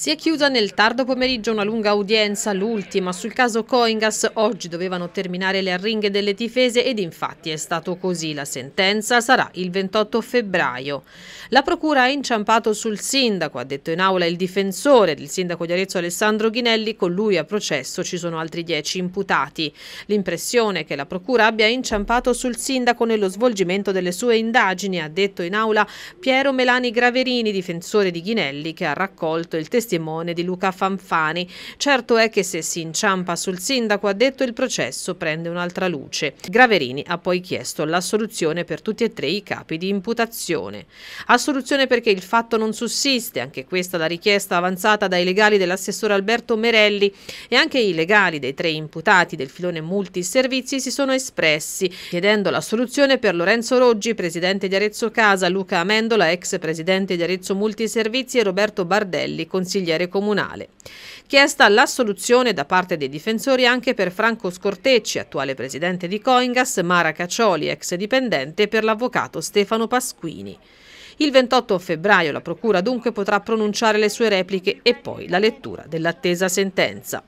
Si è chiusa nel tardo pomeriggio una lunga udienza, l'ultima, sul caso Coingas. Oggi dovevano terminare le arringhe delle difese ed infatti è stato così. La sentenza sarà il 28 febbraio. La procura ha inciampato sul sindaco, ha detto in aula il difensore del sindaco di Arezzo Alessandro Ghinelli, con lui a processo ci sono altri dieci imputati. L'impressione che la procura abbia inciampato sul sindaco nello svolgimento delle sue indagini, ha detto in aula Piero Melani Graverini, difensore di Ghinelli, che ha raccolto il testimone testimone di Luca Fanfani. Certo è che se si inciampa sul sindaco ha detto il processo prende un'altra luce. Graverini ha poi chiesto l'assoluzione per tutti e tre i capi di imputazione. Assoluzione perché il fatto non sussiste, anche questa la richiesta avanzata dai legali dell'assessore Alberto Merelli e anche i legali dei tre imputati del filone multiservizi si sono espressi chiedendo l'assoluzione per Lorenzo Roggi, presidente di Arezzo Casa, Luca Amendola, ex presidente di Arezzo Multiservizi e Roberto Bardelli, consigliere consigliere comunale. Chiesta l'assoluzione da parte dei difensori anche per Franco Scortecci, attuale presidente di Coingas, Mara Caccioli, ex dipendente, e per l'avvocato Stefano Pasquini. Il 28 febbraio la Procura dunque potrà pronunciare le sue repliche e poi la lettura dell'attesa sentenza.